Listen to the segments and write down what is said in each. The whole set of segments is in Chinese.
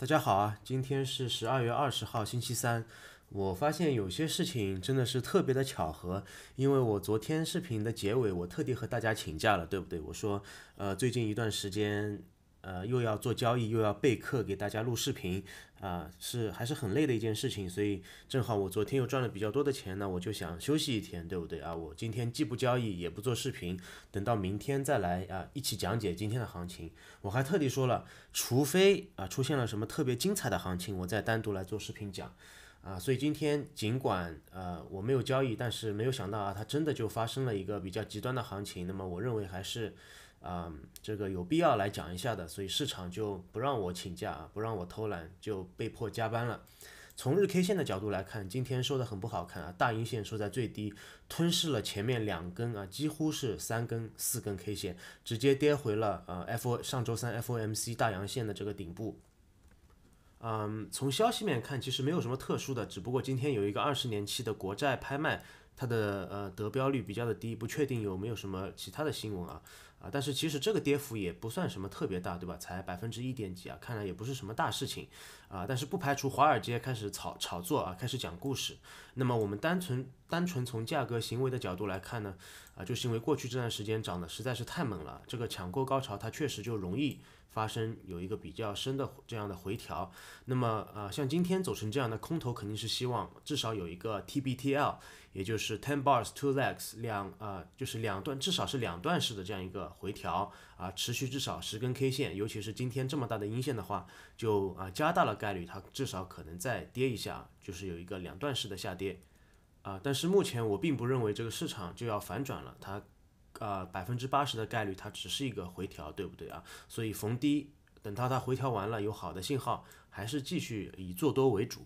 大家好啊，今天是十二月二十号，星期三。我发现有些事情真的是特别的巧合，因为我昨天视频的结尾，我特地和大家请假了，对不对？我说，呃，最近一段时间。呃，又要做交易，又要备课，给大家录视频，啊，是还是很累的一件事情。所以正好我昨天又赚了比较多的钱，呢，我就想休息一天，对不对啊？我今天既不交易，也不做视频，等到明天再来啊，一起讲解今天的行情。我还特地说了，除非啊出现了什么特别精彩的行情，我再单独来做视频讲，啊，所以今天尽管呃我没有交易，但是没有想到啊，它真的就发生了一个比较极端的行情。那么我认为还是。啊，这个有必要来讲一下的，所以市场就不让我请假，不让我偷懒，就被迫加班了。从日 K 线的角度来看，今天收的很不好看啊，大阴线收在最低，吞噬了前面两根啊，几乎是三根四根 K 线，直接跌回了呃 F 上周三 FOMC 大阳线的这个顶部。嗯，从消息面看，其实没有什么特殊的，只不过今天有一个二十年期的国债拍卖，它的呃得标率比较的低，不确定有没有什么其他的新闻啊。啊，但是其实这个跌幅也不算什么特别大，对吧？才百分之一点几啊，看来也不是什么大事情啊。但是不排除华尔街开始炒炒作啊，开始讲故事。那么我们单纯单纯从价格行为的角度来看呢，啊，就是因为过去这段时间涨得实在是太猛了，这个抢过高潮，它确实就容易。发生有一个比较深的这样的回调，那么呃，像今天走成这样的空头，肯定是希望至少有一个 T B T L，也就是 ten bars two legs 两呃就是两段至少是两段式的这样一个回调啊，持续至少十根 K 线，尤其是今天这么大的阴线的话，就啊加大了概率它至少可能再跌一下，就是有一个两段式的下跌啊，但是目前我并不认为这个市场就要反转了，它。啊，百分之八十的概率它只是一个回调，对不对啊？所以逢低，等到它回调完了，有好的信号，还是继续以做多为主。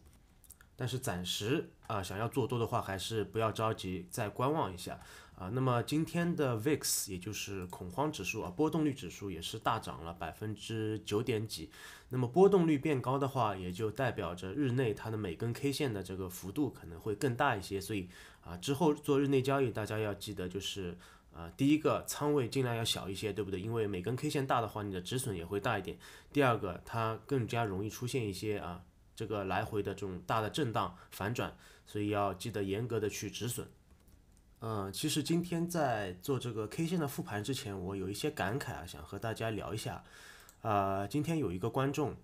但是暂时啊，想要做多的话，还是不要着急，再观望一下啊。那么今天的 VIX，也就是恐慌指数啊，波动率指数也是大涨了百分之九点几。那么波动率变高的话，也就代表着日内它的每根 K 线的这个幅度可能会更大一些。所以啊，之后做日内交易，大家要记得就是。啊，第一个仓位尽量要小一些，对不对？因为每根 K 线大的话，你的止损也会大一点。第二个，它更加容易出现一些啊，这个来回的这种大的震荡反转，所以要记得严格的去止损。嗯，其实今天在做这个 K 线的复盘之前，我有一些感慨啊，想和大家聊一下。啊，今天有一个观众，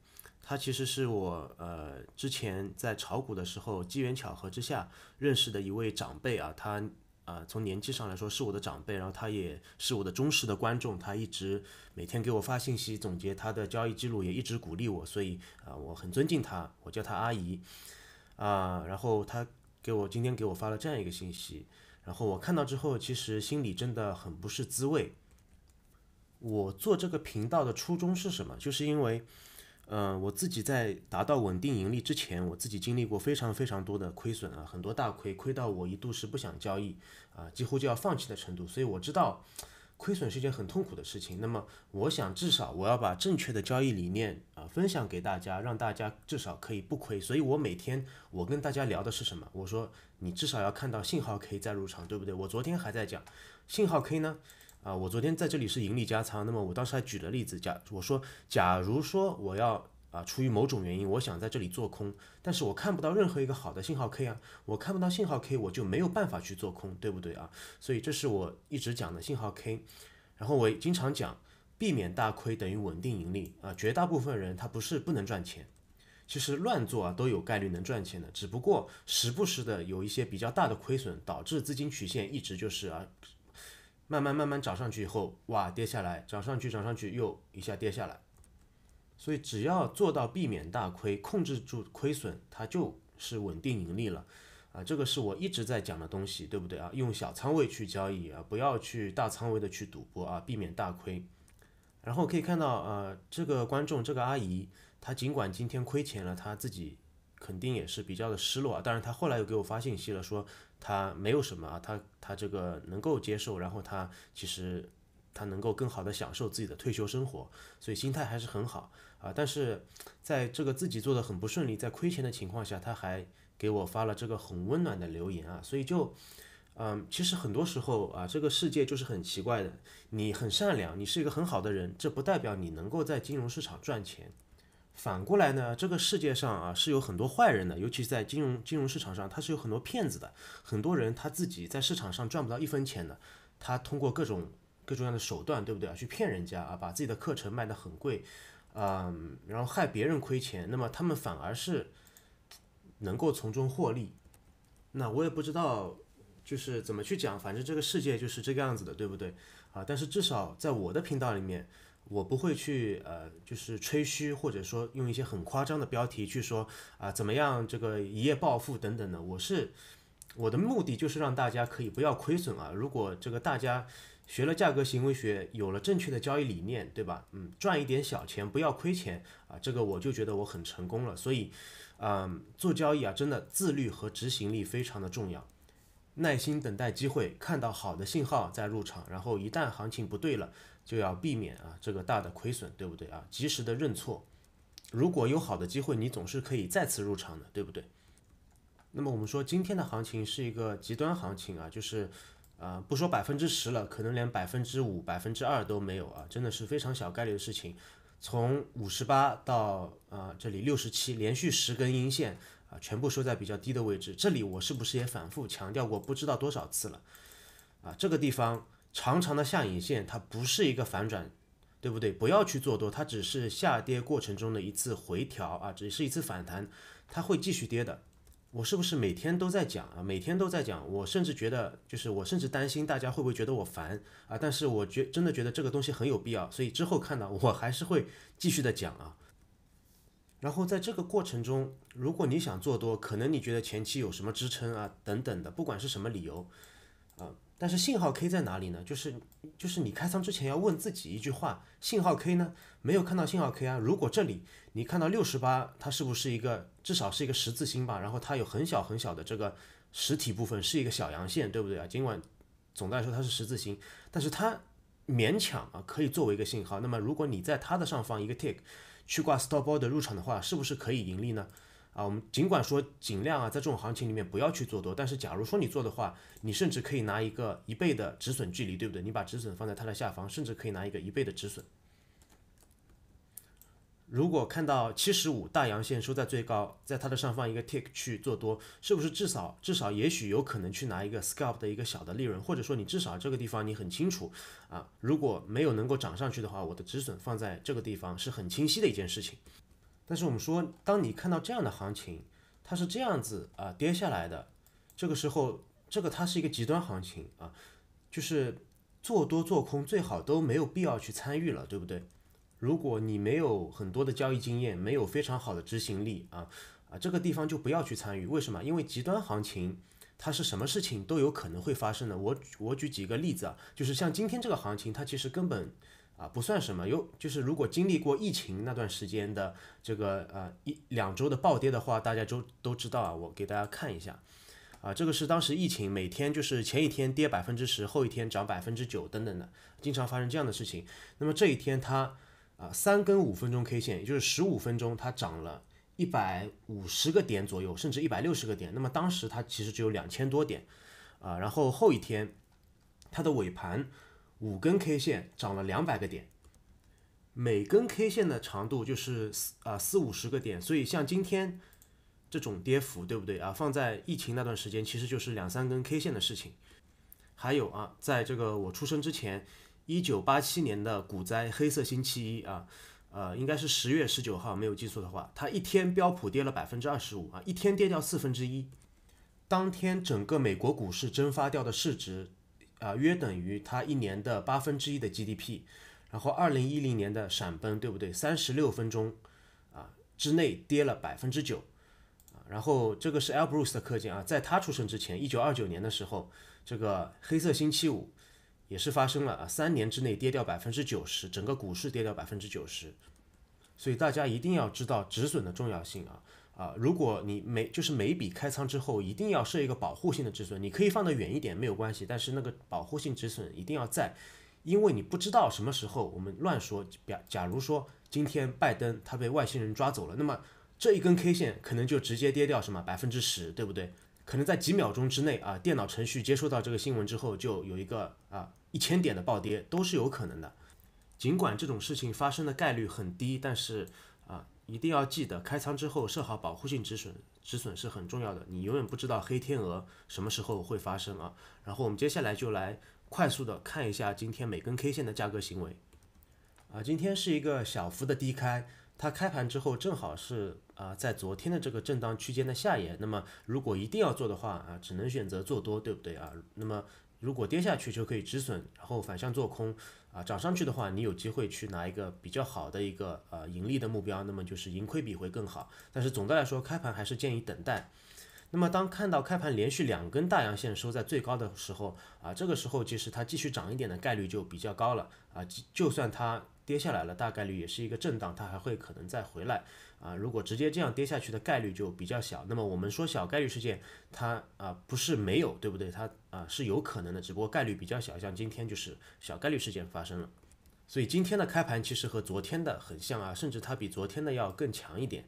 他其实是我呃之前在炒股的时候机缘巧合之下认识的一位长辈啊，他。啊，从年纪上来说是我的长辈，然后他也是我的忠实的观众，他一直每天给我发信息总结他的交易记录，也一直鼓励我，所以啊，我很尊敬他，我叫他阿姨。啊，然后他给我今天给我发了这样一个信息，然后我看到之后，其实心里真的很不是滋味。我做这个频道的初衷是什么？就是因为。嗯，我自己在达到稳定盈利之前，我自己经历过非常非常多的亏损啊，很多大亏，亏到我一度是不想交易啊，几乎就要放弃的程度。所以我知道，亏损是一件很痛苦的事情。那么，我想至少我要把正确的交易理念啊分享给大家，让大家至少可以不亏。所以我每天我跟大家聊的是什么？我说你至少要看到信号可以再入场，对不对？我昨天还在讲，信号可以呢。啊，我昨天在这里是盈利加仓，那么我当时还举了例子，假我说，假如说我要啊，出于某种原因，我想在这里做空，但是我看不到任何一个好的信号 K 啊，我看不到信号 K，我就没有办法去做空，对不对啊？所以这是我一直讲的信号 K，然后我经常讲，避免大亏等于稳定盈利啊，绝大部分人他不是不能赚钱，其实乱做啊都有概率能赚钱的，只不过时不时的有一些比较大的亏损，导致资金曲线一直就是啊。慢慢慢慢涨上去以后，哇，跌下来，涨上去，涨上去，又一下跌下来。所以只要做到避免大亏，控制住亏损，它就是稳定盈利了。啊，这个是我一直在讲的东西，对不对啊？用小仓位去交易啊，不要去大仓位的去赌博啊，避免大亏。然后可以看到，呃，这个观众这个阿姨，她尽管今天亏钱了，她自己肯定也是比较的失落啊。当然，她后来又给我发信息了，说。他没有什么啊，他他这个能够接受，然后他其实他能够更好的享受自己的退休生活，所以心态还是很好啊。但是在这个自己做的很不顺利，在亏钱的情况下，他还给我发了这个很温暖的留言啊。所以就，嗯，其实很多时候啊，这个世界就是很奇怪的，你很善良，你是一个很好的人，这不代表你能够在金融市场赚钱。反过来呢，这个世界上啊是有很多坏人的，尤其在金融金融市场上，他是有很多骗子的。很多人他自己在市场上赚不到一分钱的，他通过各种各种样的手段，对不对啊？去骗人家啊，把自己的课程卖得很贵，嗯，然后害别人亏钱，那么他们反而是能够从中获利。那我也不知道就是怎么去讲，反正这个世界就是这个样子的，对不对啊？但是至少在我的频道里面。我不会去呃，就是吹嘘，或者说用一些很夸张的标题去说啊，怎么样这个一夜暴富等等的。我是我的目的就是让大家可以不要亏损啊。如果这个大家学了价格行为学，有了正确的交易理念，对吧？嗯，赚一点小钱不要亏钱啊，这个我就觉得我很成功了。所以，嗯，做交易啊，真的自律和执行力非常的重要。耐心等待机会，看到好的信号再入场，然后一旦行情不对了。就要避免啊这个大的亏损，对不对啊？及时的认错，如果有好的机会，你总是可以再次入场的，对不对？那么我们说今天的行情是一个极端行情啊，就是啊不说百分之十了，可能连百分之五、百分之二都没有啊，真的是非常小概率的事情。从五十八到啊这里六十七，连续十根阴线啊全部收在比较低的位置，这里我是不是也反复强调过，不知道多少次了啊？这个地方。长长的下影线，它不是一个反转，对不对？不要去做多，它只是下跌过程中的一次回调啊，只是一次反弹，它会继续跌的。我是不是每天都在讲啊？每天都在讲，我甚至觉得，就是我甚至担心大家会不会觉得我烦啊？但是我觉真的觉得这个东西很有必要，所以之后看到我还是会继续的讲啊。然后在这个过程中，如果你想做多，可能你觉得前期有什么支撑啊，等等的，不管是什么理由。但是信号 K 在哪里呢？就是就是你开仓之前要问自己一句话：信号 K 呢？没有看到信号 K 啊。如果这里你看到六十八，它是不是一个至少是一个十字星吧？然后它有很小很小的这个实体部分，是一个小阳线，对不对啊？尽管总的来说它是十字星，但是它勉强啊可以作为一个信号。那么如果你在它的上方一个 take 去挂 stop order 入场的话，是不是可以盈利呢？啊，我们尽管说尽量啊，在这种行情里面不要去做多，但是假如说你做的话，你甚至可以拿一个一倍的止损距离，对不对？你把止损放在它的下方，甚至可以拿一个一倍的止损。如果看到七十五大阳线收在最高，在它的上方一个 tick 去做多，是不是至少至少也许有可能去拿一个 scalp 的一个小的利润，或者说你至少这个地方你很清楚啊，如果没有能够涨上去的话，我的止损放在这个地方是很清晰的一件事情。但是我们说，当你看到这样的行情，它是这样子啊跌下来的，这个时候，这个它是一个极端行情啊，就是做多做空最好都没有必要去参与了，对不对？如果你没有很多的交易经验，没有非常好的执行力啊啊，这个地方就不要去参与。为什么？因为极端行情它是什么事情都有可能会发生的。我我举几个例子啊，就是像今天这个行情，它其实根本。啊，不算什么，有就是如果经历过疫情那段时间的这个呃一两周的暴跌的话，大家都都知道啊。我给大家看一下，啊，这个是当时疫情每天就是前一天跌百分之十，后一天涨百分之九，等等的，经常发生这样的事情。那么这一天它啊三根五分钟 K 线，也就是十五分钟它涨了一百五十个点左右，甚至一百六十个点。那么当时它其实只有两千多点啊，然后后一天它的尾盘。五根 K 线涨了两百个点，每根 K 线的长度就是四啊四五十个点，所以像今天这种跌幅，对不对啊？放在疫情那段时间，其实就是两三根 K 线的事情。还有啊，在这个我出生之前，一九八七年的股灾黑色星期一啊，呃，应该是十月十九号，没有记错的话，它一天标普跌了百分之二十五啊，一天跌掉四分之一，当天整个美国股市蒸发掉的市值。啊，约等于它一年的八分之一的 GDP，然后二零一零年的闪崩，对不对？三十六分钟啊之内跌了百分之九，然后这个是 Elbrus 的课件啊，在他出生之前，一九二九年的时候，这个黑色星期五也是发生了啊，三年之内跌掉百分之九十，整个股市跌掉百分之九十，所以大家一定要知道止损的重要性啊。啊，如果你每就是每一笔开仓之后，一定要设一个保护性的止损，你可以放得远一点没有关系，但是那个保护性止损一定要在，因为你不知道什么时候，我们乱说，假假如说今天拜登他被外星人抓走了，那么这一根 K 线可能就直接跌掉什么百分之十，对不对？可能在几秒钟之内啊，电脑程序接收到这个新闻之后，就有一个啊一千点的暴跌都是有可能的，尽管这种事情发生的概率很低，但是。一定要记得开仓之后设好保护性止损，止损是很重要的。你永远不知道黑天鹅什么时候会发生啊。然后我们接下来就来快速的看一下今天每根 K 线的价格行为啊。今天是一个小幅的低开，它开盘之后正好是啊在昨天的这个震荡区间的下沿。那么如果一定要做的话啊，只能选择做多，对不对啊？那么如果跌下去就可以止损，然后反向做空，啊，涨上去的话，你有机会去拿一个比较好的一个呃盈利的目标，那么就是盈亏比会更好。但是总的来说，开盘还是建议等待。那么当看到开盘连续两根大阳线收在最高的时候，啊，这个时候其实它继续涨一点的概率就比较高了，啊，就算它跌下来了，大概率也是一个震荡，它还会可能再回来。啊，如果直接这样跌下去的概率就比较小，那么我们说小概率事件，它啊不是没有，对不对？它啊是有可能的，只不过概率比较小，像今天就是小概率事件发生了。所以今天的开盘其实和昨天的很像啊，甚至它比昨天的要更强一点。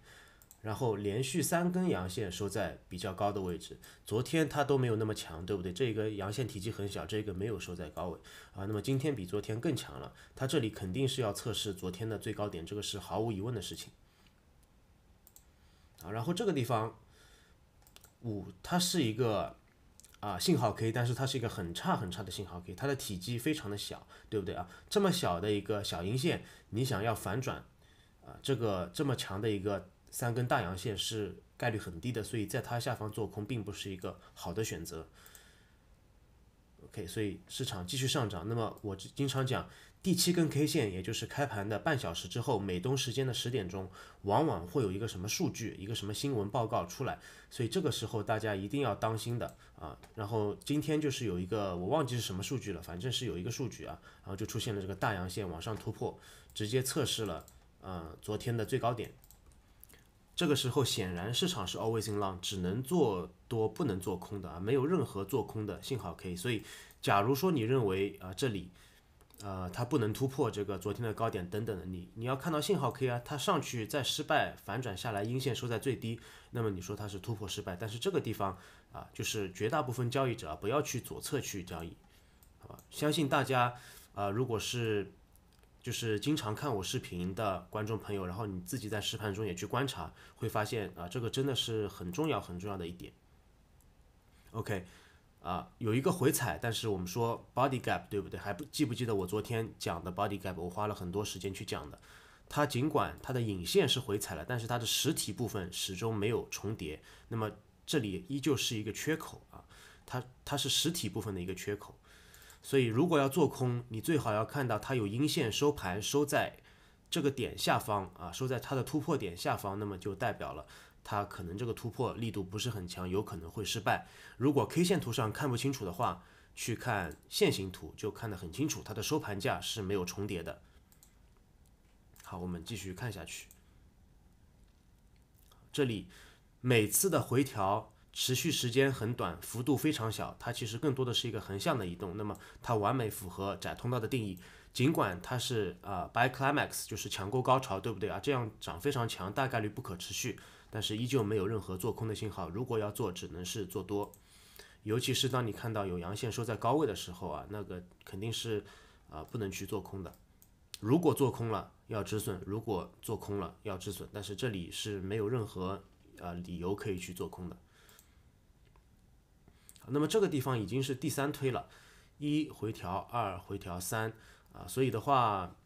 然后连续三根阳线收在比较高的位置，昨天它都没有那么强，对不对？这个阳线体积很小，这个没有收在高位啊。那么今天比昨天更强了，它这里肯定是要测试昨天的最高点，这个是毫无疑问的事情。啊，然后这个地方五，它是一个啊信号可以，但是它是一个很差很差的信号，可以，它的体积非常的小，对不对啊？这么小的一个小阴线，你想要反转啊，这个这么强的一个三根大阳线是概率很低的，所以在它下方做空并不是一个好的选择。OK，所以市场继续上涨，那么我经常讲。第七根 K 线，也就是开盘的半小时之后，美东时间的十点钟，往往会有一个什么数据，一个什么新闻报告出来，所以这个时候大家一定要当心的啊。然后今天就是有一个我忘记是什么数据了，反正是有一个数据啊，然后就出现了这个大阳线往上突破，直接测试了呃昨天的最高点。这个时候显然市场是 always in long，只能做多不能做空的啊，没有任何做空的。信号可以，所以假如说你认为啊这里。呃，它不能突破这个昨天的高点等等的，你你要看到信号 K 啊，它上去再失败反转下来，阴线收在最低，那么你说它是突破失败，但是这个地方啊，就是绝大部分交易者啊不要去左侧去交易，好吧？相信大家啊，如果是就是经常看我视频的观众朋友，然后你自己在实盘中也去观察，会发现啊，这个真的是很重要很重要的一点。OK。啊，有一个回踩，但是我们说 body gap 对不对？还不记不记得我昨天讲的 body gap？我花了很多时间去讲的。它尽管它的影线是回踩了，但是它的实体部分始终没有重叠。那么这里依旧是一个缺口啊，它它是实体部分的一个缺口。所以如果要做空，你最好要看到它有阴线收盘收在这个点下方啊，收在它的突破点下方，那么就代表了。它可能这个突破力度不是很强，有可能会失败。如果 K 线图上看不清楚的话，去看线形图就看得很清楚，它的收盘价是没有重叠的。好，我们继续看下去。这里每次的回调持续时间很短，幅度非常小，它其实更多的是一个横向的移动。那么它完美符合窄通道的定义，尽管它是啊 by climax 就是强购高潮，对不对啊？这样涨非常强，大概率不可持续。但是依旧没有任何做空的信号，如果要做，只能是做多。尤其是当你看到有阳线收在高位的时候啊，那个肯定是啊不能去做空的。如果做空了要止损，如果做空了要止损，但是这里是没有任何啊理由可以去做空的。那么这个地方已经是第三推了，一回调，二回调，三啊，所以的话，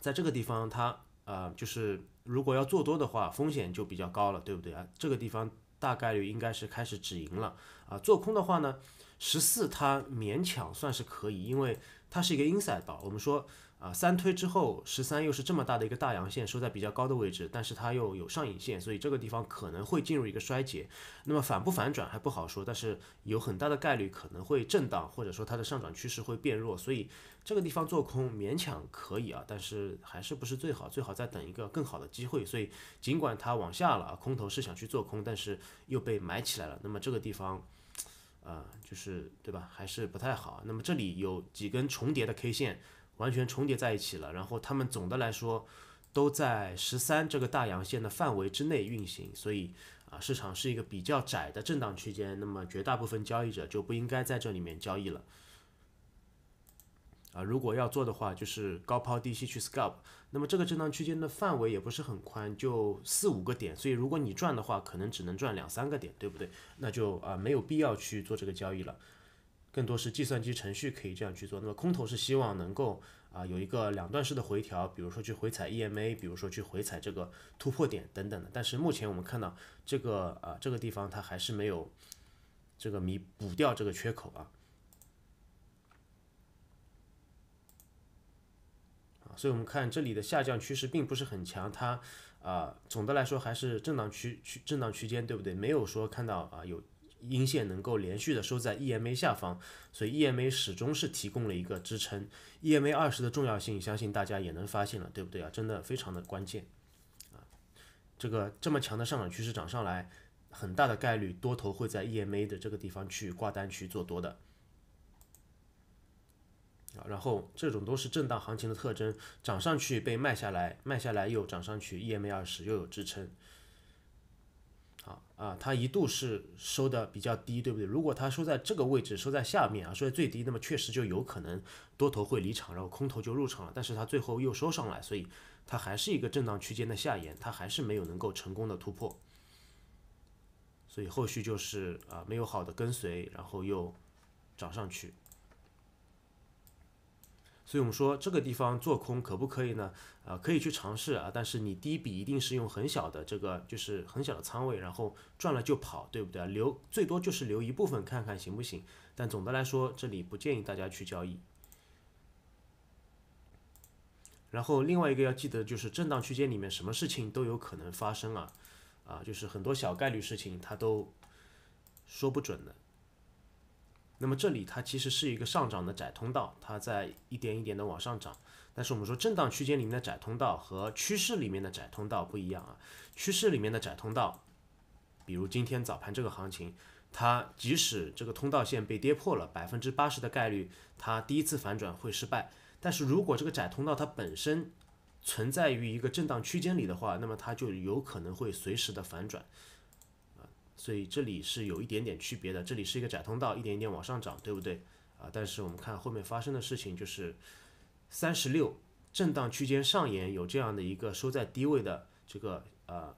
在这个地方它。呃，就是如果要做多的话，风险就比较高了，对不对啊？这个地方大概率应该是开始止盈了啊。做空的话呢，十四它勉强算是可以，因为它是一个阴赛道。我们说。啊，三推之后，十三又是这么大的一个大阳线，收在比较高的位置，但是它又有上影线，所以这个地方可能会进入一个衰竭。那么反不反转还不好说，但是有很大的概率可能会震荡，或者说它的上涨趋势会变弱，所以这个地方做空勉强可以啊，但是还是不是最好，最好再等一个更好的机会。所以尽管它往下了，空头是想去做空，但是又被买起来了。那么这个地方，呃，就是对吧，还是不太好。那么这里有几根重叠的 K 线。完全重叠在一起了，然后它们总的来说都在十三这个大阳线的范围之内运行，所以啊，市场是一个比较窄的震荡区间，那么绝大部分交易者就不应该在这里面交易了。啊，如果要做的话，就是高抛低吸去 scalp。那么这个震荡区间的范围也不是很宽，就四五个点，所以如果你赚的话，可能只能赚两三个点，对不对？那就啊没有必要去做这个交易了。更多是计算机程序可以这样去做。那么空头是希望能够啊有一个两段式的回调，比如说去回踩 EMA，比如说去回踩这个突破点等等的。但是目前我们看到这个啊这个地方它还是没有这个弥补掉这个缺口啊。啊，所以我们看这里的下降趋势并不是很强，它啊总的来说还是震荡区区震荡区间，对不对？没有说看到啊有。阴线能够连续的收在 EMA 下方，所以 EMA 始终是提供了一个支撑。EMA 二十的重要性，相信大家也能发现了，对不对啊？真的非常的关键啊！这个这么强的上涨趋势涨上来，很大的概率多头会在 EMA 的这个地方去挂单去做多的啊。然后这种都是震荡行情的特征，涨上去被卖下来，卖下来又涨上去，EMA 二十又有支撑。啊啊，它一度是收的比较低，对不对？如果它收在这个位置，收在下面啊，收在最低，那么确实就有可能多头会离场，然后空头就入场了。但是它最后又收上来，所以它还是一个震荡区间的下沿，它还是没有能够成功的突破。所以后续就是啊，没有好的跟随，然后又涨上去。所以我们说这个地方做空可不可以呢？啊，可以去尝试啊，但是你第一笔一定是用很小的这个，就是很小的仓位，然后赚了就跑，对不对？留最多就是留一部分看看行不行。但总的来说，这里不建议大家去交易。然后另外一个要记得，就是震荡区间里面什么事情都有可能发生啊，啊，就是很多小概率事情它都说不准的。那么这里它其实是一个上涨的窄通道，它在一点一点的往上涨。但是我们说震荡区间里面的窄通道和趋势里面的窄通道不一样啊。趋势里面的窄通道，比如今天早盘这个行情，它即使这个通道线被跌破了，百分之八十的概率它第一次反转会失败。但是如果这个窄通道它本身存在于一个震荡区间里的话，那么它就有可能会随时的反转。所以这里是有一点点区别的，这里是一个窄通道，一点一点往上涨，对不对啊？但是我们看后面发生的事情，就是三十六震荡区间上沿有这样的一个收在低位的这个呃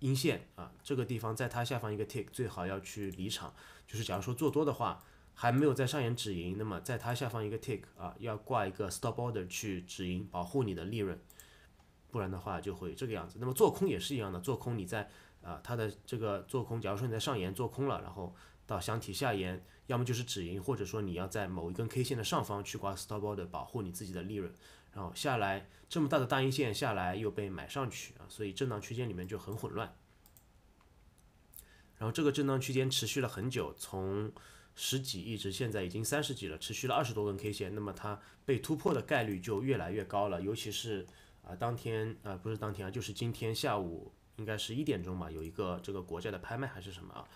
阴线啊，这个地方在它下方一个 t i c k 最好要去离场，就是假如说做多的话，还没有在上沿止盈，那么在它下方一个 t i c k 啊，要挂一个 stop order 去止盈，保护你的利润，不然的话就会这个样子。那么做空也是一样的，做空你在。啊，它的这个做空，假如说你在上沿做空了，然后到箱体下沿，要么就是止盈，或者说你要在某一根 K 线的上方去挂 stop board 保护你自己的利润，然后下来这么大的大阴线下来又被买上去啊，所以震荡区间里面就很混乱。然后这个震荡区间持续了很久，从十几一直现在已经三十几了，持续了二十多根 K 线，那么它被突破的概率就越来越高了，尤其是啊当天啊不是当天啊，就是今天下午。应该是一点钟吧，有一个这个国债的拍卖还是什么，啊？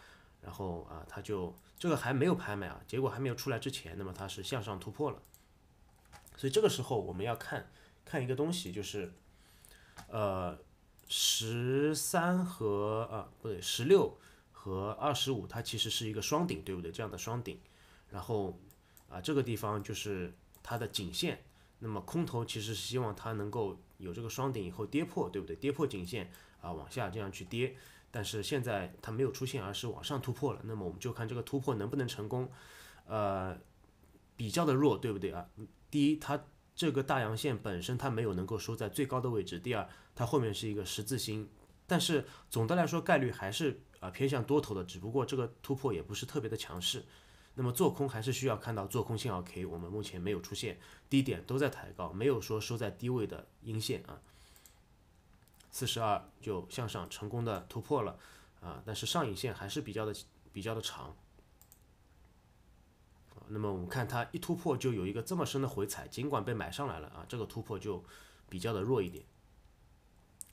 然后啊，他就这个还没有拍卖啊，结果还没有出来之前，那么它是向上突破了，所以这个时候我们要看看一个东西，就是呃十三和啊不对十六和二十五，它其实是一个双顶，对不对？这样的双顶，然后啊这个地方就是它的颈线，那么空头其实是希望它能够有这个双顶以后跌破，对不对？跌破颈线。啊，往下这样去跌，但是现在它没有出现，而是往上突破了。那么我们就看这个突破能不能成功。呃，比较的弱，对不对啊？第一，它这个大阳线本身它没有能够收在最高的位置；第二，它后面是一个十字星。但是总的来说，概率还是啊偏向多头的，只不过这个突破也不是特别的强势。那么做空还是需要看到做空信号 K，我们目前没有出现，低点都在抬高，没有说收在低位的阴线啊。四十二就向上成功的突破了，啊，但是上影线还是比较的比较的长。那么我们看它一突破就有一个这么深的回踩，尽管被买上来了啊，这个突破就比较的弱一点。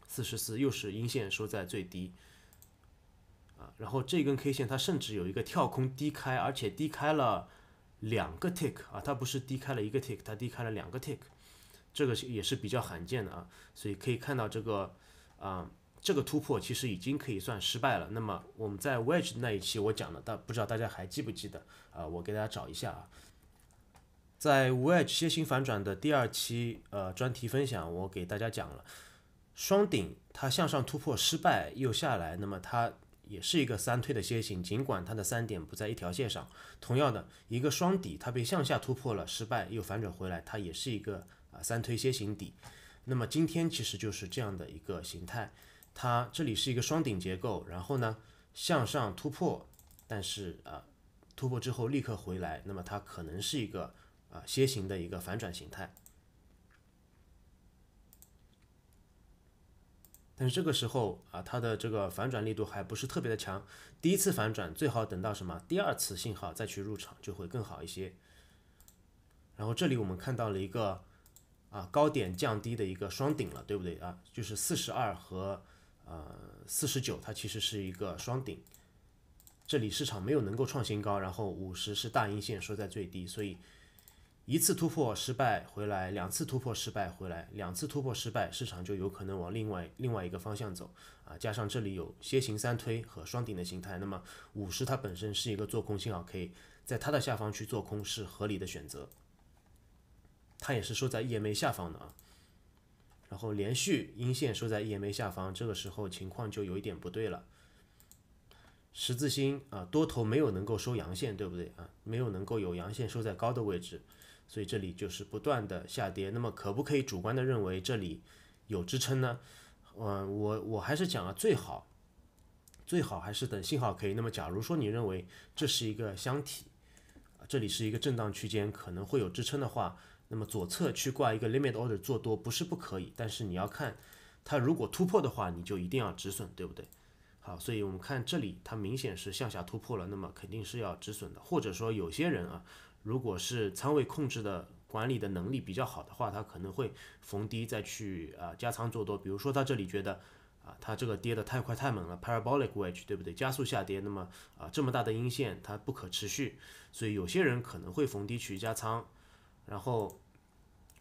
四十四又是阴线收在最低，啊，然后这根 K 线它甚至有一个跳空低开，而且低开了两个 tick 啊，它不是低开了一个 tick，它低开了两个 tick，这个也是比较罕见的啊，所以可以看到这个。啊，这个突破其实已经可以算失败了。那么我们在 w e d g 的那一期我讲了，但不知道大家还记不记得啊？我给大家找一下啊，在 wedge 楔形反转的第二期呃专题分享，我给大家讲了双顶，它向上突破失败又下来，那么它也是一个三推的楔形，尽管它的三点不在一条线上。同样的一个双底，它被向下突破了失败又反转回来，它也是一个啊三推楔形底。那么今天其实就是这样的一个形态，它这里是一个双顶结构，然后呢向上突破，但是啊突破之后立刻回来，那么它可能是一个啊楔形的一个反转形态，但是这个时候啊它的这个反转力度还不是特别的强，第一次反转最好等到什么第二次信号再去入场就会更好一些，然后这里我们看到了一个。啊，高点降低的一个双顶了，对不对啊？就是四十二和呃四十九，它其实是一个双顶。这里市场没有能够创新高，然后五十是大阴线，收在最低，所以一次突破失败回来，两次突破失败回来，两次突破失败，市场就有可能往另外另外一个方向走啊。加上这里有楔形三推和双顶的形态，那么五十它本身是一个做空信号，可以在它的下方去做空是合理的选择。它也是收在 m 眉下方的啊，然后连续阴线收在 m 眉下方，这个时候情况就有一点不对了。十字星啊，多头没有能够收阳线，对不对啊？没有能够有阳线收在高的位置，所以这里就是不断的下跌。那么可不可以主观的认为这里有支撑呢？嗯，我我还是讲了最好，最好还是等信号。可以，那么假如说你认为这是一个箱体，这里是一个震荡区间，可能会有支撑的话。那么左侧去挂一个 limit order 做多不是不可以，但是你要看它如果突破的话，你就一定要止损，对不对？好，所以我们看这里它明显是向下突破了，那么肯定是要止损的。或者说有些人啊，如果是仓位控制的管理的能力比较好的话，他可能会逢低再去啊加仓做多。比如说他这里觉得啊，它这个跌得太快太猛了，parabolic w a e 对不对？加速下跌，那么啊这么大的阴线它不可持续，所以有些人可能会逢低去加仓。然后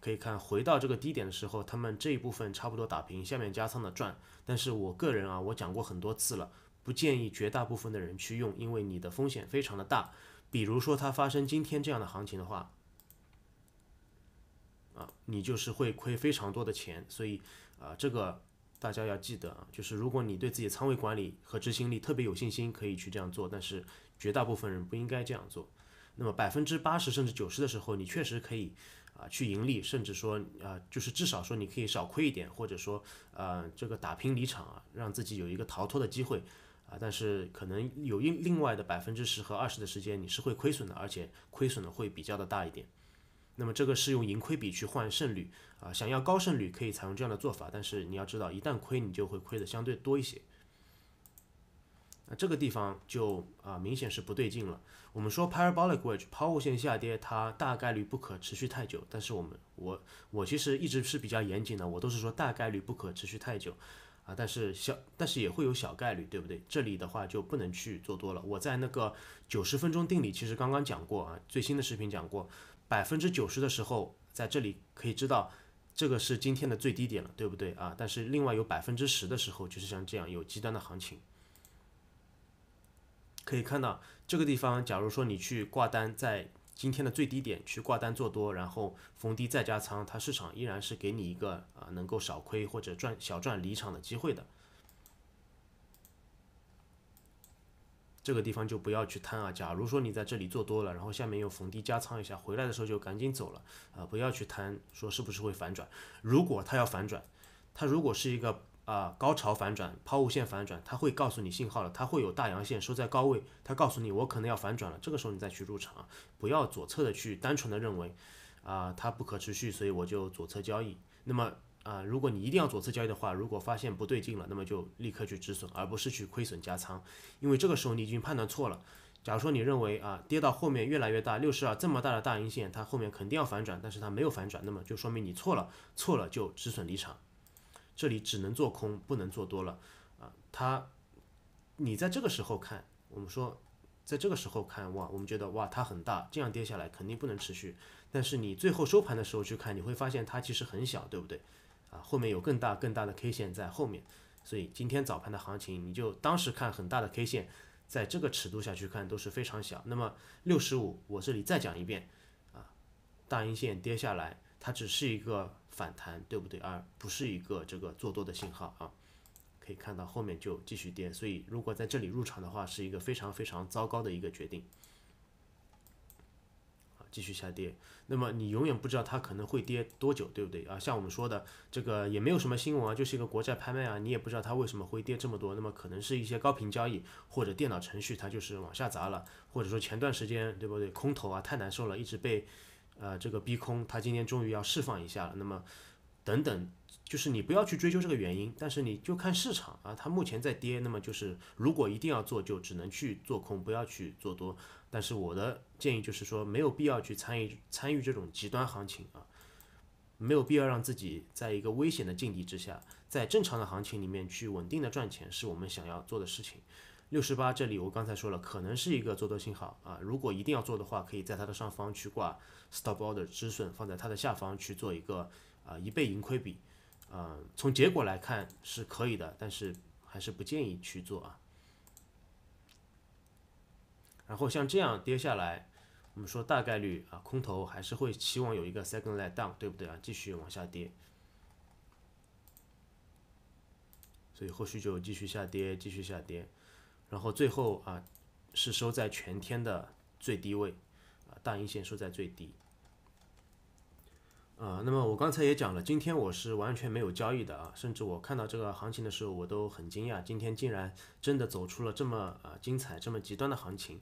可以看回到这个低点的时候，他们这一部分差不多打平，下面加仓的赚。但是我个人啊，我讲过很多次了，不建议绝大部分的人去用，因为你的风险非常的大。比如说它发生今天这样的行情的话，啊，你就是会亏非常多的钱。所以啊，这个大家要记得啊，就是如果你对自己的仓位管理和执行力特别有信心，可以去这样做，但是绝大部分人不应该这样做。那么百分之八十甚至九十的时候，你确实可以啊去盈利，甚至说啊就是至少说你可以少亏一点，或者说呃这个打平离场啊，让自己有一个逃脱的机会啊。但是可能有另另外的百分之十和二十的时间你是会亏损的，而且亏损的会比较的大一点。那么这个是用盈亏比去换胜率啊，想要高胜率可以采用这样的做法，但是你要知道一旦亏你就会亏的相对多一些。那这个地方就啊明显是不对劲了。我们说 parabolic 抛物线下跌，它大概率不可持续太久。但是我们，我，我其实一直是比较严谨的，我都是说大概率不可持续太久，啊，但是小，但是也会有小概率，对不对？这里的话就不能去做多了。我在那个九十分钟定理，其实刚刚讲过啊，最新的视频讲过，百分之九十的时候，在这里可以知道，这个是今天的最低点了，对不对啊？但是另外有百分之十的时候，就是像这样有极端的行情，可以看到。这个地方，假如说你去挂单，在今天的最低点去挂单做多，然后逢低再加仓，它市场依然是给你一个啊能够少亏或者赚小赚离场的机会的。这个地方就不要去贪啊！假如说你在这里做多了，然后下面又逢低加仓一下，回来的时候就赶紧走了啊！不要去贪，说是不是会反转？如果它要反转，它如果是一个。啊，高潮反转、抛物线反转，它会告诉你信号了，它会有大阳线收在高位，它告诉你我可能要反转了，这个时候你再去入场，不要左侧的去单纯的认为，啊，它不可持续，所以我就左侧交易。那么啊，如果你一定要左侧交易的话，如果发现不对劲了，那么就立刻去止损，而不是去亏损加仓，因为这个时候你已经判断错了。假如说你认为啊，跌到后面越来越大，六十二这么大的大阴线，它后面肯定要反转，但是它没有反转，那么就说明你错了，错了就止损离场。这里只能做空，不能做多了啊！它，你在这个时候看，我们说，在这个时候看，哇，我们觉得哇，它很大，这样跌下来肯定不能持续。但是你最后收盘的时候去看，你会发现它其实很小，对不对？啊，后面有更大更大的 K 线在后面。所以今天早盘的行情，你就当时看很大的 K 线，在这个尺度下去看都是非常小。那么六十五，我这里再讲一遍啊，大阴线跌下来。它只是一个反弹，对不对啊？不是一个这个做多的信号啊，可以看到后面就继续跌，所以如果在这里入场的话，是一个非常非常糟糕的一个决定。继续下跌，那么你永远不知道它可能会跌多久，对不对啊？像我们说的，这个也没有什么新闻啊，就是一个国债拍卖啊，你也不知道它为什么会跌这么多，那么可能是一些高频交易或者电脑程序它就是往下砸了，或者说前段时间对不对，空头啊太难受了，一直被。呃，这个逼空，他今天终于要释放一下了。那么，等等，就是你不要去追究这个原因，但是你就看市场啊，它目前在跌。那么就是，如果一定要做，就只能去做空，不要去做多。但是我的建议就是说，没有必要去参与参与这种极端行情啊，没有必要让自己在一个危险的境地之下，在正常的行情里面去稳定的赚钱，是我们想要做的事情。六十八，这里我刚才说了，可能是一个做多信号啊。如果一定要做的话，可以在它的上方去挂 stop order 止损，放在它的下方去做一个啊一倍盈亏比，啊，从结果来看是可以的，但是还是不建议去做啊。然后像这样跌下来，我们说大概率啊空头还是会期望有一个 second leg down，对不对啊？继续往下跌，所以后续就继续下跌，继续下跌。然后最后啊，是收在全天的最低位，啊大阴线收在最低。啊，那么我刚才也讲了，今天我是完全没有交易的啊，甚至我看到这个行情的时候，我都很惊讶，今天竟然真的走出了这么啊精彩、这么极端的行情，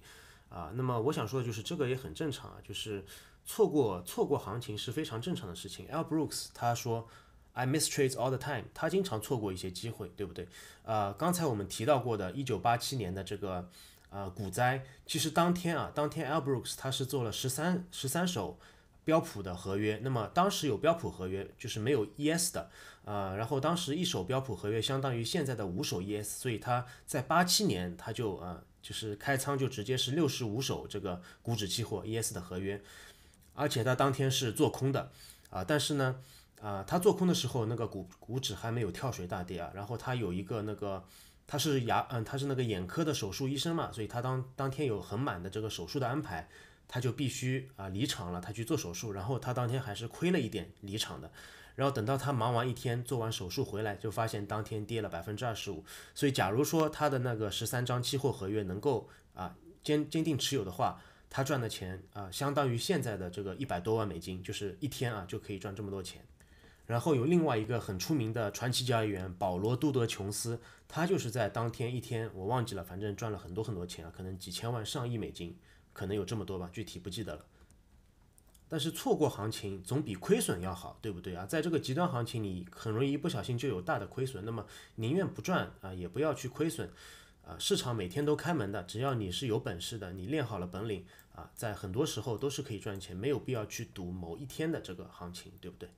啊，那么我想说的就是这个也很正常啊，就是错过错过行情是非常正常的事情。L Brooks 他说。I miss trades all the time。他经常错过一些机会，对不对？呃，刚才我们提到过的1987年的这个呃股灾，其实当天啊，当天 Al Brooks 他是做了十三十三手标普的合约。那么当时有标普合约就是没有 ES 的，呃，然后当时一手标普合约相当于现在的五手 ES，所以他在87年他就啊就是开仓就直接是六十五手这个股指期货 ES 的合约，而且他当天是做空的啊，但是呢。啊，他做空的时候，那个股股指还没有跳水大跌啊。然后他有一个那个，他是牙，嗯，他是那个眼科的手术医生嘛，所以他当当天有很满的这个手术的安排，他就必须啊离场了，他去做手术。然后他当天还是亏了一点离场的。然后等到他忙完一天，做完手术回来，就发现当天跌了百分之二十五。所以假如说他的那个十三张期货合约能够啊坚坚定持有的话，他赚的钱啊相当于现在的这个一百多万美金，就是一天啊就可以赚这么多钱。然后有另外一个很出名的传奇交易员保罗·杜德琼斯，他就是在当天一天，我忘记了，反正赚了很多很多钱啊，可能几千万、上亿美金，可能有这么多吧，具体不记得了。但是错过行情总比亏损要好，对不对啊？在这个极端行情里，很容易一不小心就有大的亏损。那么宁愿不赚啊，也不要去亏损。啊，市场每天都开门的，只要你是有本事的，你练好了本领啊，在很多时候都是可以赚钱，没有必要去赌某一天的这个行情，对不对？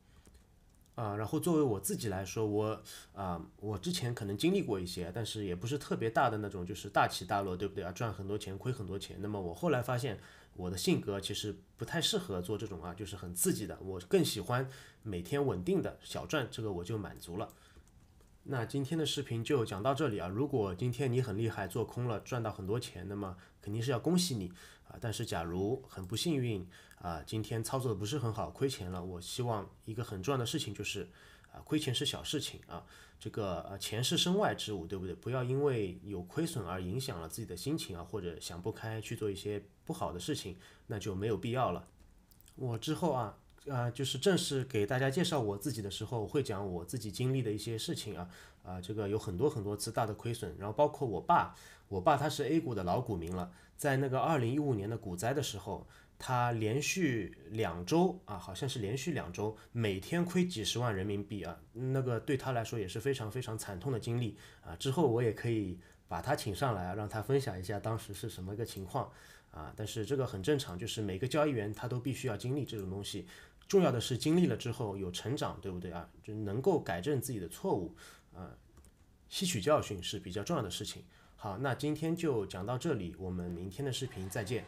啊，然后作为我自己来说，我啊，我之前可能经历过一些，但是也不是特别大的那种，就是大起大落，对不对啊？赚很多钱，亏很多钱。那么我后来发现，我的性格其实不太适合做这种啊，就是很刺激的。我更喜欢每天稳定的小赚，这个我就满足了。那今天的视频就讲到这里啊。如果今天你很厉害，做空了赚到很多钱，那么肯定是要恭喜你。但是，假如很不幸运啊，今天操作的不是很好，亏钱了。我希望一个很重要的事情就是，啊，亏钱是小事情啊，这个呃钱是身外之物，对不对？不要因为有亏损而影响了自己的心情啊，或者想不开去做一些不好的事情，那就没有必要了。我之后啊啊，就是正式给大家介绍我自己的时候，会讲我自己经历的一些事情啊啊，这个有很多很多次大的亏损，然后包括我爸，我爸他是 A 股的老股民了。在那个二零一五年的股灾的时候，他连续两周啊，好像是连续两周，每天亏几十万人民币啊，那个对他来说也是非常非常惨痛的经历啊。之后我也可以把他请上来，让他分享一下当时是什么一个情况啊。但是这个很正常，就是每个交易员他都必须要经历这种东西。重要的是经历了之后有成长，对不对啊？就能够改正自己的错误，啊，吸取教训是比较重要的事情。好，那今天就讲到这里，我们明天的视频再见。